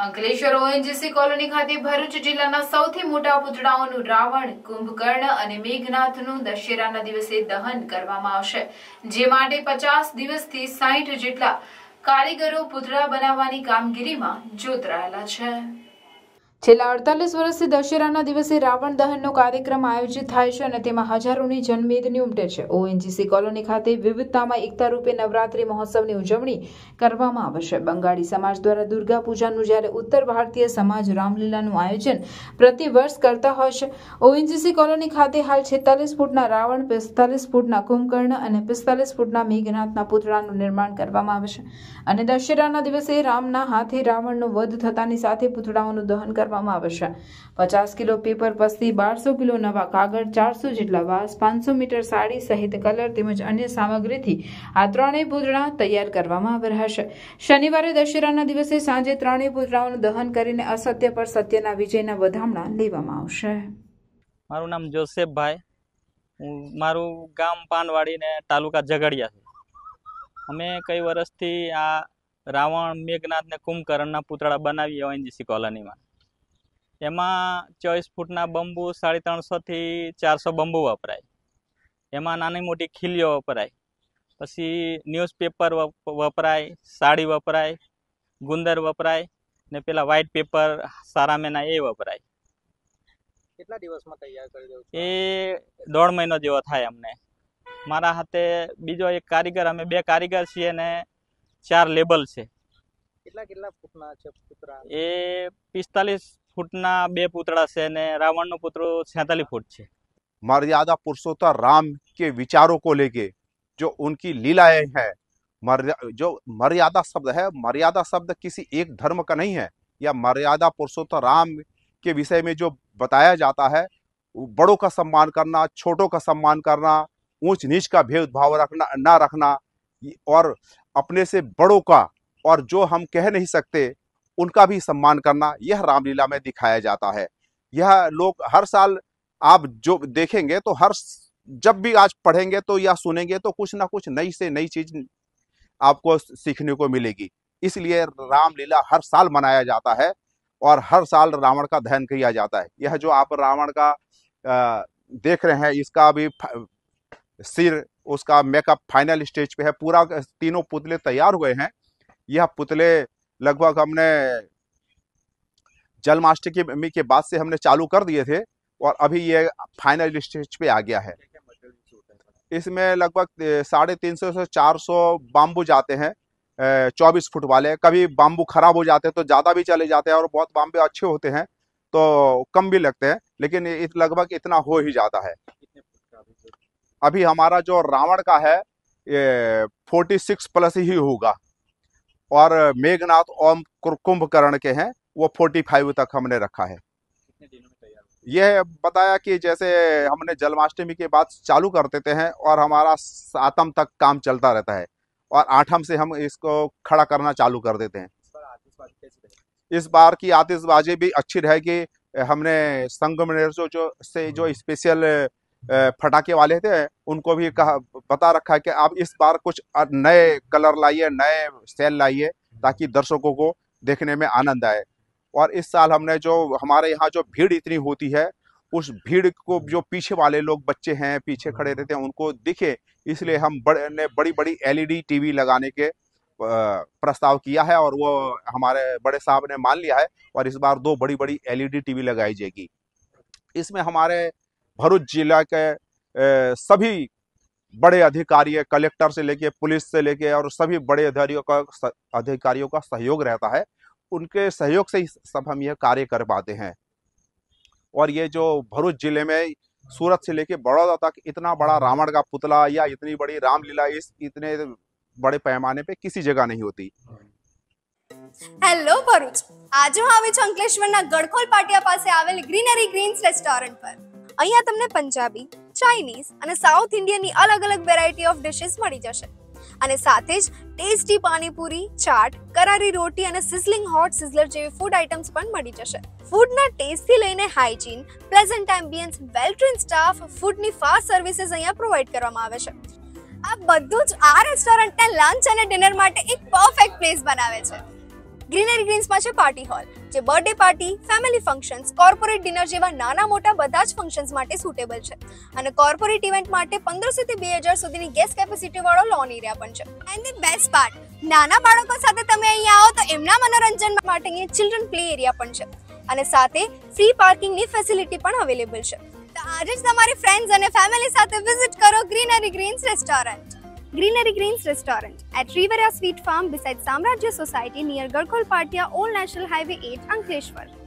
Ankleshwar ONGC colony ખાતે ભરૂચ જિલ્લાના સૌથી મોટા પૂતળાઓનું રાવણ કુંભકર્ણ અને મેઘનાથનું દશેરાના દિવસે દહન કરવામાં આવશે જે માટે પચાસ દિવસથી સાહીઠ જેટલા કારીગરો પૂતળા બનાવવાની કામગીરીમાં જોતરાયેલા છે છેલ્લા અડતાલીસ વર્ષથી દશેરાના દિવસે રાવણ દહનનો કાર્યક્રમ આયોજિત થાય છે અને તેમાં હજારોની જનમેદની ઉમટે છે ઓએનજીસી કોલોની ખાતે વિવિધતામાં એકતા રૂપે નવરાત્રી મહોત્સવની ઉજવણી કરવામાં આવશે બંગાળી સમાજ દ્વારા દુર્ગા પૂજાનું જ્યારે ઉત્તર ભારતીય સમાજ રામલીલાનું આયોજન પ્રતિ વર્ષ કરતા હોય છે ઓએનજીસી કોલોની ખાતે હાલ છેતાલીસ ફૂટના રાવણ પિસ્તાલીસ ફૂટના કુંભકર્ણ અને પિસ્તાલીસ ફૂટના મેઘનાથના પુતળાનું નિર્માણ કરવામાં આવશે અને દશેરાના દિવસે રામના હાથે રાવણનો વધ થતાની સાથે પુતળાઓનું દહન કરવામાં કરવામાં આવશે પચાસ કિલો પેપર પસ્તી બારસો કિલો નવા કાગળ ચારસો જેટલા વાસ પાંચસો મીટર સાડી સહિત કલર તેમજ અન્ય સામગ્રીથી આ ત્રણેય પૂતળા તૈયાર કરવામાં આવ્યા હશે શનિવારે દશેરાના દિવસે સાંજે ત્રણેય પૂતળાઓનું દહન કરીને અસત્ય પર સત્યના વિજયના વધામણા લેવામાં આવશે મારું નામ જોસેફભાઈ હું મારું ગામ પાનવાડી ને તાલુકા ઝઘડિયા છે અમે કઈ વર્ષથી આ રાવણ મેઘનાથ ને કુંભકર્ણના પૂતળા બનાવીએ ઓએનજીસી કોલોનીમાં એમાં ચોવીસ ફૂટના બંબુ સાડી ત્રણસોથી ચારસો બંબુ વપરાય એમાં નાની મોટી ખીલીઓ વપરાય પછી ન્યૂઝપેપર વપરાય સાડી વપરાય ગુંદર વપરાય ને પેલા વ્હાઇટ પેપર સારા સારામેના એ વપરાય કેટલા દિવસમાં તૈયાર કરી દઉં એ દોઢ મહિનો જેવો થાય અમને મારા હાથે બીજો એક કારીગર અમે બે કારીગર છીએ ને ચાર લેબલ છે એ પિસ્તાલીસ ફૂટના બે છે છેતાલીસ ફૂટ છે मर्यादा पुरुषोत्तर राम के विचारों को लेके जो उनकी लीलाएं हैं जो मर्यादा शब्द है मर्यादा शब्द किसी एक धर्म का नहीं है या मर्यादा पुरुषोत्तम राम के विषय में जो बताया जाता है बड़ों का सम्मान करना छोटों का सम्मान करना ऊंच नीच का भेदभाव रखना ना रखना और अपने से बड़ों का और जो हम कह नहीं सकते उनका भी सम्मान करना यह रामलीला में दिखाया जाता है यह लोग हर साल आप जो देखेंगे तो हर जब भी आज पढ़ेंगे तो या सुनेंगे तो कुछ ना कुछ नई से नई चीज आपको सीखने को मिलेगी इसलिए रामलीला हर साल मनाया जाता है और हर साल रावण का दहन किया जाता है यह जो आप रावण का आ, देख रहे हैं इसका भी सिर उसका मेकअप फाइनल स्टेज पे है पूरा तीनों पुतले तैयार हुए हैं यह पुतले लगभग हमने जन्माष्टमी के बाद से हमने चालू कर दिए थे और अभी ये फाइनल स्टेज पे आ गया है इसमें लगभग साढ़े तीन सौ से चार सौ बाम्बू जाते हैं चौबीस फुट वाले कभी बाम्बू खराब हो जाते हैं तो ज़्यादा भी चले जाते हैं और बहुत बाम्बे अच्छे होते हैं तो कम भी लगते हैं लेकिन इत लगभग इतना हो ही जाता है अभी हमारा जो रावण का है ये फोर्टी सिक्स प्लस ही होगा और मेघनाथ ओम कुंभकर्ण के हैं वो फोर्टी फाइव तक हमने रखा है यह बताया कि जैसे हमने जन्माष्टमी के बाद चालू कर देते हैं और हमारा सातम तक काम चलता रहता है और आठम से हम इसको खड़ा करना चालू कर देते हैं इस बार की आतिशबाजी भी अच्छी रहेगी हमने संगमनेर जो, जो से जो स्पेशल हम्म। फटाके वाले थे उनको भी कहा बता रखा है कि आप इस बार कुछ नए कलर लाइए नए सेल लाइए ताकि दर्शकों को देखने में आनंद आए और इस साल हमने जो हमारे यहाँ जो भीड़ इतनी होती है उस भीड़ को जो पीछे वाले लोग बच्चे हैं पीछे खड़े रहते हैं उनको दिखे इसलिए हम बड़े ने बड़ी बड़ी एलईडी टीवी लगाने के प्रस्ताव किया है और वो हमारे बड़े साहब ने मान लिया है और इस बार दो बड़ी बड़ी एलईडी टीवी लगाई जाएगी इसमें हमारे भरूच जिला के सभी बड़े अधिकारी कलेक्टर से लेके पुलिस से लेके और सभी बड़े अधिकारियों का अधिकारियों का सहयोग रहता है उनके सहयोग से ही सब हम यह कार्य कर पाते हैं और ये जो भरूच जिले में सूरत से लेके बड़ौदा तक इतना बड़ा रावण का पुतला या इतनी बड़ी रामलीला इस इतने बड़े पैमाने पे किसी जगह नहीं होती हेलो भरूच आज हम अंकलेश्वर છું અંકલેશ્વરના ગડખોલ પાટિયા અહીંયા તમને પંજાબી ચાઇનીઝ અને સાઉથ ઇન્ડિયનની અલગ અલગ વેરાયટી ઓફ ડિશિસ મળી જશે અને સાથે જ ટેસ્ટી પાણીપુરી ચાટ કરારી રોટી અને સિઝલિંગ હોટ સિઝલર જેવી ફૂડ આઇટમ્સ પણ મળી જશે ફૂડના ટેસ્ટથી લઈને hygiene pleasant ambience well train staff ફૂડની ફાસ્ટ સર્વિસીસ અહીંયા પ્રોવાઈડ કરવામાં આવે છે આ બધું જ આ રેસ્ટોરન્ટના લંચ અને ડિનર માટે એક પરફેક્ટ પ્લેસ બનાવે છે ગ્રીનરી ગ્રીન્સમાં છે પાર્ટી હોલ જે birthday party family functions corporate dinner જેવા નાના મોટા બધા જ ફંક્શન્સ માટે સુટેબલ છે અને કોર્પોરેટ ઇવેન્ટ માટે પંદરસો થી બે હજાર સુધીની ગેસ કેપેસિટી વાળો લોન એરિયા પણ છે એન્ડ ધી બેસ્ટ પાર્ટ નાના બાળકો સાથે તમે અહીંયા આવો તો એમના મનોરંજન માટે અહીંયા ચિલ્ડ્રન પ્લે એરિયા પણ છે અને સાથે ફ્રી પાર્કિંગની ફેસિલિટી પણ અવેલેબલ છે તો આજે જ તમારી ફ્રેન્ડ્સ અને ફેમિલી સાથે વિઝિટ કરો greenery greens restaurant Greenery Greens Restaurant at Rivera Sweet Farm beside Samrajya Society near Garkhol Partia Old National Highway 8, Ankleshwar.